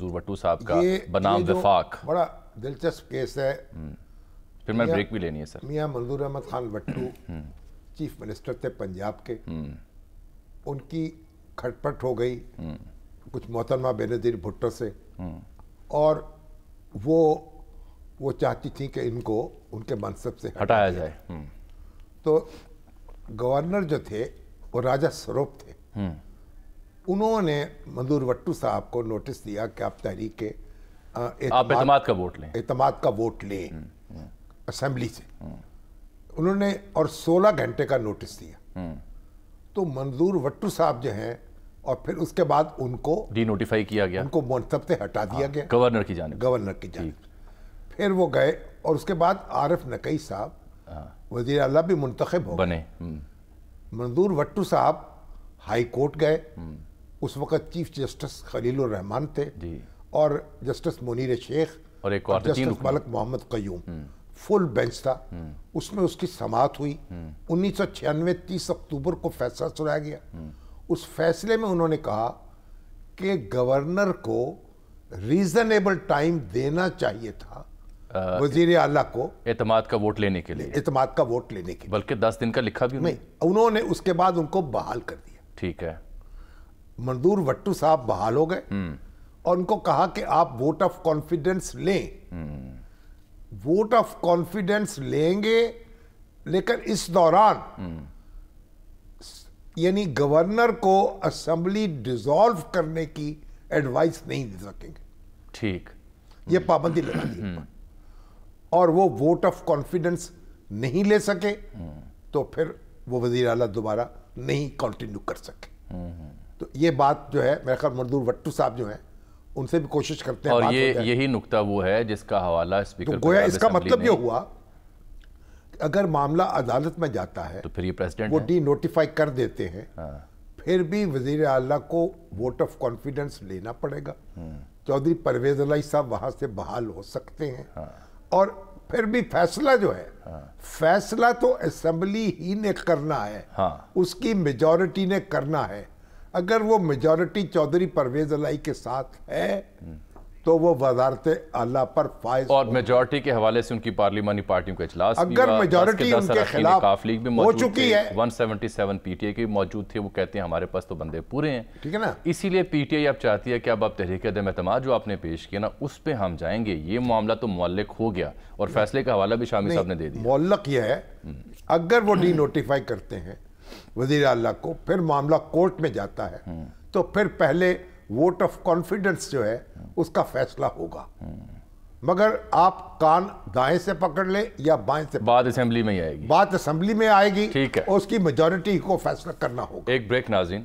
हजूर भट्टू साहब का बनाम विफाक बड़ा दिलचस्प केस है हम्म। फिर मैं ब्रेक भी लेनी है सर मियाँ मंजूर अहमद खान भट्टू हम्म। हम्म। चीफ मिनिस्टर थे पंजाब के उनकी खटपट हो गई कुछ मोहतरमा बेनजीर भुट्टो से और वो वो चाहती थी कि इनको उनके मनसब से हटाया जाए तो गवर्नर जो थे वो राजा स्वरूप थे उन्होंने मंदूर वट्टू साहब को नोटिस दिया कि आप तहरीक एतमाद का वोट लें एतमाद का वोट लें हम्म, हम्म। असेंबली से हम्म। उन्होंने और 16 घंटे का नोटिस दिया तो मंजूर वट्टू साहब जो हैं और फिर उसके बाद उनको डी नोटिफाई किया गया उनको मनसब से हटा दिया हाँ, गया गवर्नर की जाने गवर्नर की जाने फिर वो गए और उसके बाद आरिफ नकई साहब हाँ। वजी अला भी मुंतखब हो बने मंजूर वट्टू साहब हाई कोर्ट गए उस वक्त चीफ जस्टिस खलील रहमान थे और जस्टिस मुनीर शेख और एक और जस्टिस मलक मोहम्मद कयूम हम्म। फुल बेंच था हम्म। उसमें उसकी समात हुई हम्म। उन्नीस सौ छियानवे तीस अक्टूबर को फैसला सुनाया गया उस फैसले में उन्होंने कहा कि गवर्नर को रीजनेबल टाइम देना चाहिए था वजीर आला को एतमाद का वोट लेने के लिए एतमाद का वोट लेने के लिए बल्कि दस दिन का लिखा भी नहीं उन्होंने उसके बाद उनको बहाल कर दिया ठीक है मंजूर वट्टू साहब बहाल हो गए हम्म। और उनको कहा कि आप वोट ऑफ कॉन्फिडेंस लें वोट ऑफ कॉन्फिडेंस लेंगे लेकिन इस दौरान हम्म। यानी गवर्नर को असेंबली डिसॉल्व करने की एडवाइस नहीं दे सकेंगे ठीक ये पाबंदी लगा दी हम्म। और वो वोट ऑफ कॉन्फिडेंस नहीं ले सके तो फिर वो वजीर अला दोबारा नहीं कंटिन्यू कर सके तो ये बात जो है मेरे ख्याल मजदूर वट्टू साहब जो है उनसे भी कोशिश करते हैं और ये यही नुकता वो है जिसका हवाला स्पीकर तो गोया इसका मतलब ये हुआ अगर मामला अदालत में जाता है तो फिर ये प्रेसिडेंट वो डी नोटिफाई कर देते हैं हाँ। फिर भी वजीर अला को वोट ऑफ कॉन्फिडेंस लेना पड़ेगा हम्म। चौधरी परवेज अलाई साहब वहां से बहाल हो सकते हैं हाँ। और फिर भी फैसला जो है हाँ। फैसला तो असम्बली ही ने करना है हाँ। उसकी मेजोरिटी ने करना है अगर वो मेजॉरिटी चौधरी परवेज अलाई के साथ है तो वो वजारत आला पर फायज और मेजोरिटी के हवाले से उनकी पार्लिमानी पार्टियों का इजलास अगर मेजोरिटी उनके खिलाफ लीग भी मौजूद चुकी है 177 पीटीए के मौजूद थे वो कहते हैं हमारे पास तो बंदे पूरे हैं ठीक है ना इसीलिए पीटीआई अब चाहती है कि अब आप तहरीक अदम जो आपने पेश किया ना उस पर हम जाएंगे ये मामला तो मौलक हो गया और फैसले का हवाला भी शामिल साहब ने दे दिया मौलक यह है अगर वो डी हम्म। नोटिफाई करते हैं वजीर अला को फिर मामला कोर्ट में जाता है हम्म। तो फिर पहले वोट ऑफ कॉन्फिडेंस जो है उसका फैसला होगा हम्म। मगर आप कान दाएं से पकड़ ले या बाएं से बात असेंबली में ही आएगी बात असेंबली में आएगी ठीक है उसकी मेजोरिटी को फैसला करना होगा एक ब्रेक नाजिन